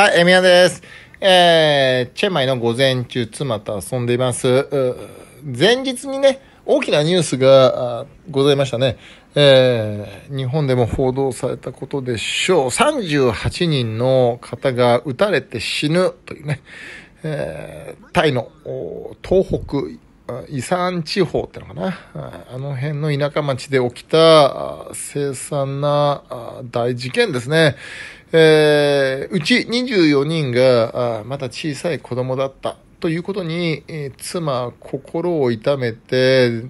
はい、えみやです。えー、チェンマイの午前中、妻と遊んでいます。前日にね、大きなニュースがございましたね。えー、日本でも報道されたことでしょう。38人の方が撃たれて死ぬというね、えー、タイの東北、遺産地方ってのかな。あの辺の田舎町で起きた凄惨な大事件ですね。えー、うち24人があまだ小さい子供だったということに、えー、妻、心を痛めて、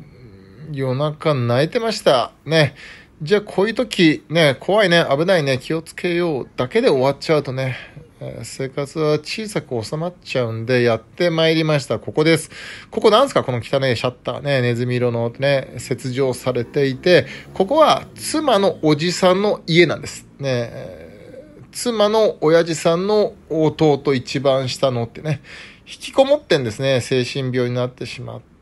夜中泣いてました。ね。じゃあ、こういう時、ね、怖いね、危ないね、気をつけようだけで終わっちゃうとね、えー、生活は小さく収まっちゃうんで、やってまいりました。ここです。ここなんすかこの汚いシャッターね、ネズミ色のね、切除されていて、ここは妻のおじさんの家なんです。ね、妻の親父さんの弟一番下のってね、引きこもってんですね、精神病になってしまって。、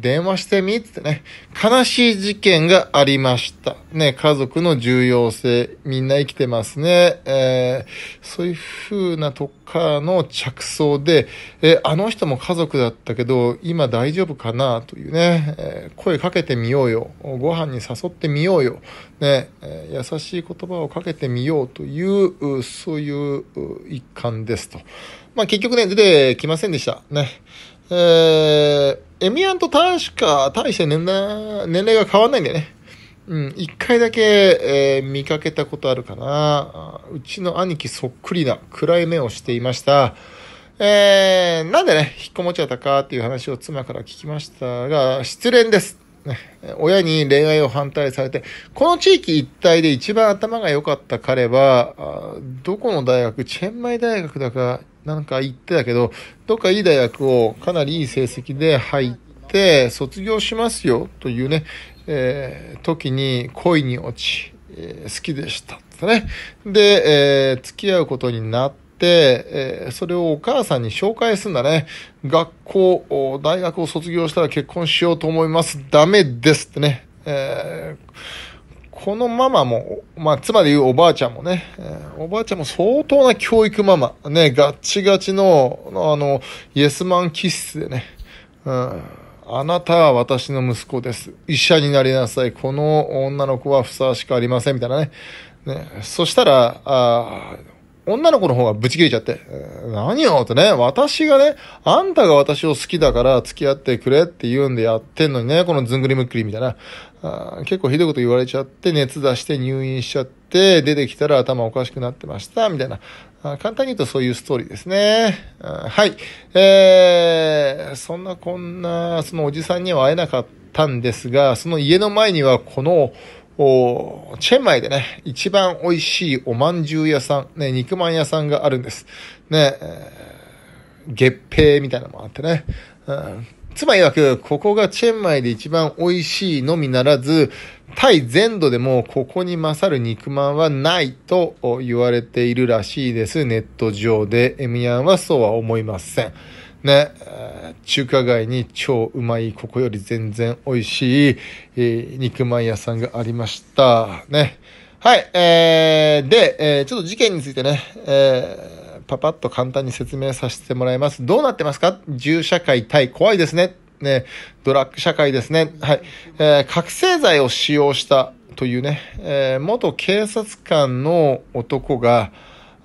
電話してみってね、悲しい事件がありました。ね、家族の重要性、みんな生きてますね。えー、そういう風なとこかの着想で、えー、あの人も家族だったけど、今大丈夫かなというね、えー、声かけてみようよ。ご飯に誘ってみようよ。ね、え優しい言葉をかけてみようという、そういう一環ですと。まあ結局ね、出てきませんでした。ね。えーエミアンと確か大して年齢年齢が変わんないんだよね。うん、一回だけ、えー、見かけたことあるかな。うちの兄貴そっくりな暗い目をしていました。えー、なんでね、引っこもっちゃったかっていう話を妻から聞きましたが、失恋です。親に恋愛を反対されて、この地域一帯で一番頭が良かった彼は、どこの大学、チェンマイ大学だか、なんか行ってたけど、どっかいい大学をかなりいい成績で入って、卒業しますよというね、えー、時に恋に落ち、えー、好きでした。ね。で、えー、付き合うことになっ、えー、それをお母さんに紹介するんだね。学校、大学を卒業したら結婚しようと思います。ダメですってね。えーこのママも、まあ、まり言うおばあちゃんもね、えー、おばあちゃんも相当な教育ママ、ね、ガッチガチの、あの、イエスマン気質でね、うん、あなたは私の息子です。医者になりなさい。この女の子はふさわしくありません。みたいなね。ねそしたら、あ女の子の方がブチ切れちゃって、何よってね、私がね、あんたが私を好きだから付き合ってくれって言うんでやってんのにね、このずんぐりむっくりみたいな。あ結構ひどいこと言われちゃって、熱出して入院しちゃって、出てきたら頭おかしくなってました、みたいな。あ簡単に言うとそういうストーリーですね。はい。えー、そんなこんな、そのおじさんには会えなかったんですが、その家の前にはこの、おチェンマイでね、一番美味しいおまんじゅう屋さん、ね、肉まん屋さんがあるんです。ね、えー、月餅みたいなのもあってね。うん妻曰く、ここがチェンマイで一番美味しいのみならず、タイ全土でもここに勝る肉まんはないと言われているらしいです。ネット上で。エミヤンはそうは思いません。ね、中華街に超うまい、ここより全然美味しい、えー、肉まん屋さんがありました。ね。はい、えー、で、えー、ちょっと事件についてね、えー、パパッと簡単に説明させてもらいます。どうなってますか銃社会対怖いですね。ね、ドラッグ社会ですね。はい。えー、覚醒剤を使用したというね、えー、元警察官の男が、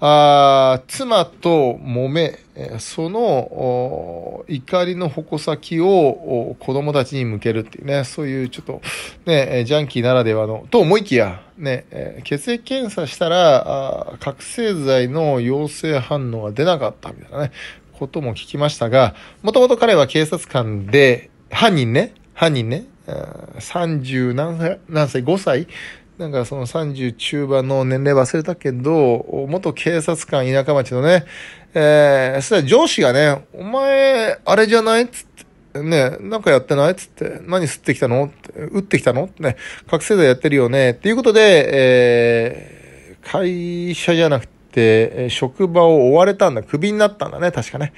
あ妻と揉め、その怒りの矛先を子供たちに向けるっていうね、そういうちょっとね、ジャンキーならではの、と思いきや、ね、血液検査したら、覚醒剤の陽性反応が出なかったみたいなね、ことも聞きましたが、もともと彼は警察官で、犯人ね、犯人ね、30何歳、何歳、5歳なんかその30中盤の年齢忘れたけど、元警察官田舎町のね、えー、そしたら上司がね、お前、あれじゃないっつって、ね、なんかやってないっつって、何吸ってきたのって、打ってきたのってね、覚醒剤やってるよね。っていうことで、えー、会社じゃなくて、職場を追われたんだ。クビになったんだね、確かね。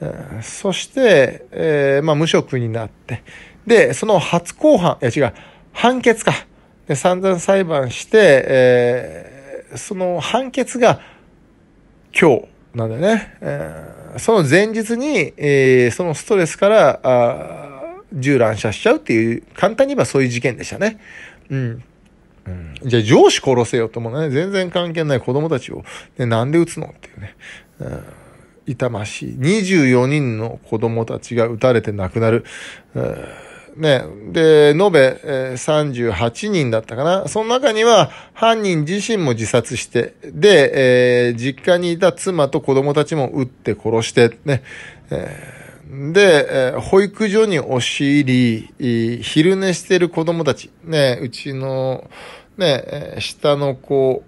うん、そして、えー、まあ、無職になって。で、その初公判、いや違う、判決か。で、散々裁判して、えー、その判決が今日なんだよね。えー、その前日に、えー、そのストレスから、あ銃乱射しちゃうっていう、簡単に言えばそういう事件でしたね。うん。うん、じゃあ上司殺せよともね、全然関係ない子供たちを、ね、なんで撃つのっていうね。うん痛ましい。24人の子供たちが撃たれて亡くなる。うんね、で、延べ、えー、38人だったかな。その中には犯人自身も自殺して、で、えー、実家にいた妻と子供たちも撃って殺して、ね。えー、で、えー、保育所に押し入り、昼寝してる子供たち、ね、うちの、ね、下の子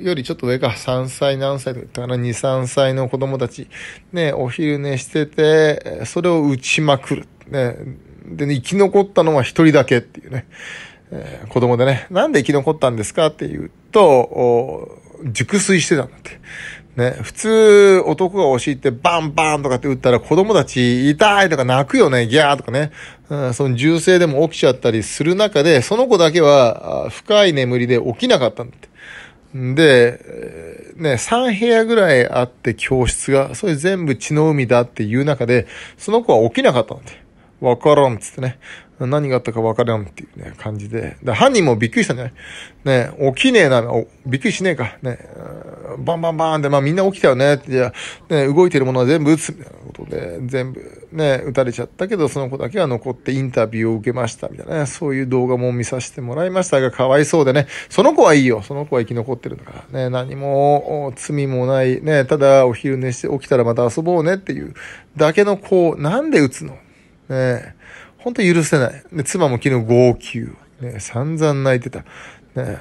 よりちょっと上か3歳何歳とか言ったかな、2、3歳の子供たち、ね、お昼寝してて、それを撃ちまくる。ね、で、ね、生き残ったのは一人だけっていうね、えー、子供でね、なんで生き残ったんですかっていうと、熟睡してたんだって。ね、普通、男が押し入ってバンバンとかって打ったら子供たち痛いとか泣くよね、ギャーとかね。うん、その銃声でも起きちゃったりする中で、その子だけは深い眠りで起きなかったんだって。で、ね、3部屋ぐらいあって教室が、それ全部血の海だっていう中で、その子は起きなかったんだって。わからんっつってね。何があったかわからんっていうね、感じで。で、犯人もびっくりしたんじゃないね、起きねえな、びっくりしねえか。ね、バンバンバンで、まあみんな起きたよね。ってじゃね、動いてるものは全部撃つみたいなことで、全部ね、撃たれちゃったけど、その子だけは残ってインタビューを受けましたみたいなね、そういう動画も見させてもらいましたが、かわいそうでね、その子はいいよ。その子は生き残ってるんだから。ね、何も罪もない、ね、ただお昼寝して起きたらまた遊ぼうねっていうだけの子をなんで撃つのね本当許せない。で、妻も昨日号泣。ね、散々泣いてた。ね、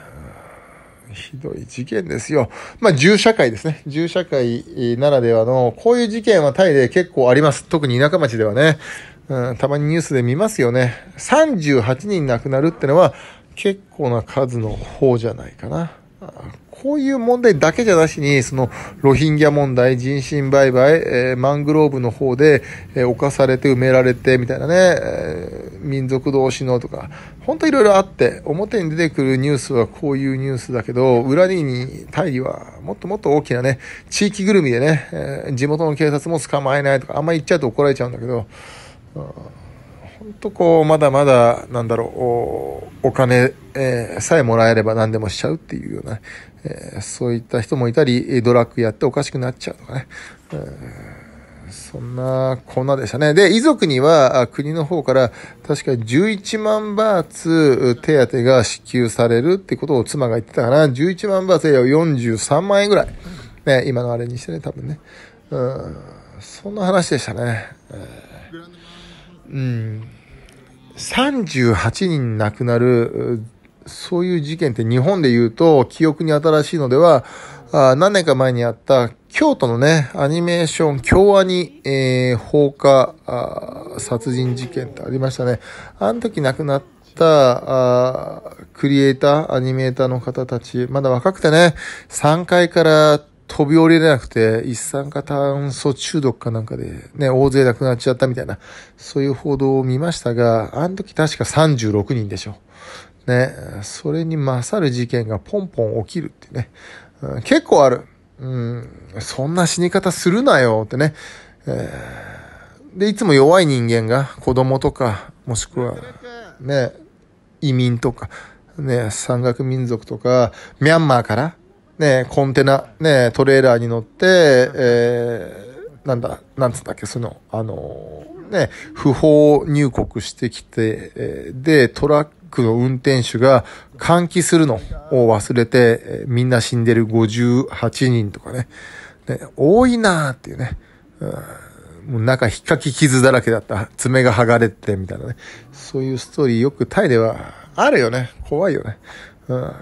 ひどい事件ですよ。まあ、銃社会ですね。銃社会ならではの、こういう事件はタイで結構あります。特に田舎町ではね。うん、たまにニュースで見ますよね。38人亡くなるってのは、結構な数の方じゃないかな。こういう問題だけじゃなしに、そのロヒンギャ問題、人身売買、えー、マングローブの方で、えー、されて埋められてみたいなね、えー、民族同士のとか、ほんといろいろあって、表に出てくるニュースはこういうニュースだけど、裏に大義はもっともっと大きなね、地域ぐるみでね、えー、地元の警察も捕まえないとか、あんまり言っちゃうと怒られちゃうんだけど、うんとこう、まだまだ、なんだろう、お金、えー、さえもらえれば何でもしちゃうっていうような、えー、そういった人もいたり、ドラッグやっておかしくなっちゃうとかね。そんなこんなでしたね。で、遺族には国の方から確か11万バーツ手当が支給されるってことを妻が言ってたかな。11万バーツや43万円ぐらい。ね、今のあれにしてね、多分ね。うん、そんな話でしたね。うん38人亡くなる、そういう事件って日本で言うと記憶に新しいのでは、あ何年か前にあった京都のね、アニメーション京アニ、えー、放火殺人事件ってありましたね。あの時亡くなったあクリエイター、アニメーターの方たち、まだ若くてね、3階から飛び降りれなくて、一酸化炭素中毒かなんかで、ね、大勢亡くなっちゃったみたいな、そういう報道を見ましたが、あの時確か36人でしょ。ね、それに勝る事件がポンポン起きるってね、結構ある。うん、そんな死に方するなよってね、えー、で、いつも弱い人間が子供とか、もしくは、ね、移民とか、ね、山岳民族とか、ミャンマーから、ね、コンテナ、ね、トレーラーに乗って、えー、なんだ、なんつったっけ、その、あのー、ね、不法入国してきて、えー、で、トラックの運転手が換気するのを忘れて、えー、みんな死んでる58人とかね、ね多いなーっていうね、うん、もう中引っかき傷だらけだった、爪が剥がれてみたいなね、そういうストーリーよくタイではあるよね、怖いよね。うん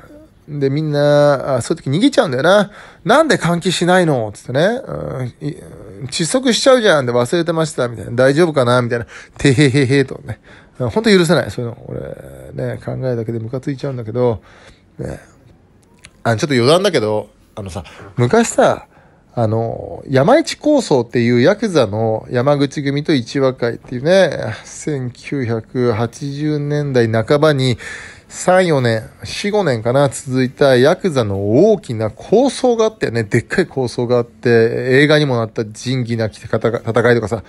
で、みんな、そういう時逃げちゃうんだよな。なんで換気しないのつってね、うん、窒息しちゃうじゃんで忘れてました、みたいな。大丈夫かなみたいな。てへへへとね。ほんと許せない。そういうの。俺、ね、考えだけでムカついちゃうんだけど、ね。あちょっと余談だけど、あのさ、昔さ、あの、山市構想っていうヤクザの山口組と一和会っていうね、1980年代半ばに、3、4年、4、5年かな、続いたヤクザの大きな構想があったよね。でっかい構想があって、映画にもなった仁義なき戦いとかさ、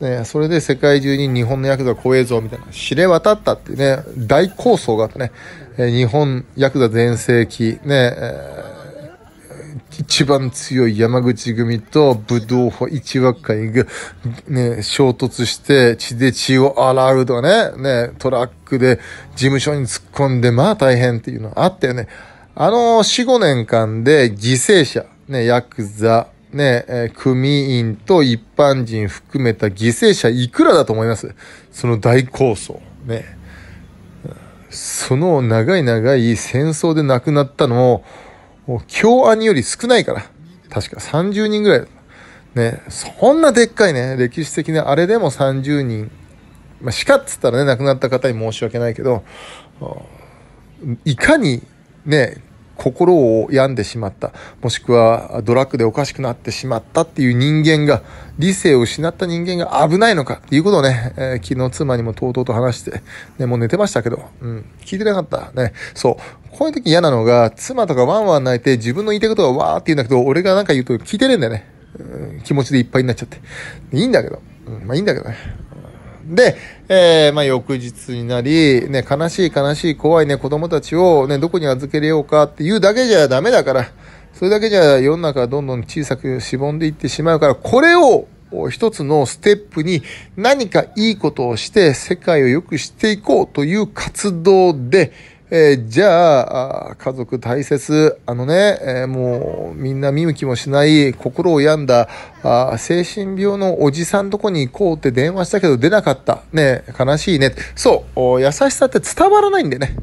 ね、それで世界中に日本のヤクザ怖えぞみたいな、知れ渡ったっていうね、大構想があったね。え日本ヤクザ全盛期、ね、えー一番強い山口組と武道法一和会が、ね、衝突して血で血を洗うとかね、ね、トラックで事務所に突っ込んで、まあ大変っていうのはあったよね。あの四五年間で犠牲者、ね、ヤクザ、ね、組員と一般人含めた犠牲者いくらだと思いますその大抗争。ね。その長い長い戦争で亡くなったのを、もう京アニより少ないから。確か30人ぐらい。ね、そんなでっかいね、歴史的なあれでも30人、まあ、しかっつったらね、亡くなった方に申し訳ないけど、いかにね、心を病んでしまった、もしくはドラッグでおかしくなってしまったっていう人間が、理性を失った人間が危ないのかっていうことをね、えー、昨日妻にもとうとうと話して、ね、もう寝てましたけど、うん、聞いてなかった。ね、そう、こういう時嫌なのが、妻とかワンワン泣いて自分の言いたいことはわーって言うんだけど、俺がなんか言うと聞いてねえんだよね。気持ちでいっぱいになっちゃって。いいんだけど。うん、まあいいんだけどね。で、えー、まあ、翌日になり、ね、悲しい悲しい怖いね、子供たちをね、どこに預けれようかっていうだけじゃダメだから、それだけじゃ世の中はどんどん小さくしぼんでいってしまうから、これを一つのステップに何かいいことをして世界を良くしていこうという活動で、えー、じゃあ、家族大切、あのね、えー、もうみんな見向きもしない心を病んだあ、精神病のおじさんとこに行こうって電話したけど出なかった。ね、悲しいね。そう、優しさって伝わらないんでね。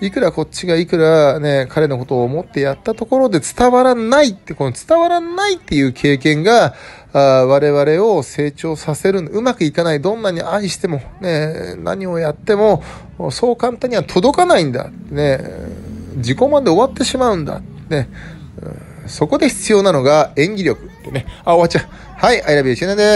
いくらこっちがいくらね、彼のことを思ってやったところで伝わらないって、この伝わらないっていう経験が、あ我々を成長させる、うまくいかない、どんなに愛しても、ね、何をやっても、そう簡単には届かないんだ。ね、自己満で終わってしまうんだ。ね、そこで必要なのが演技力ってね。あ、終わっちゃう。はい、アイラビューシュネです。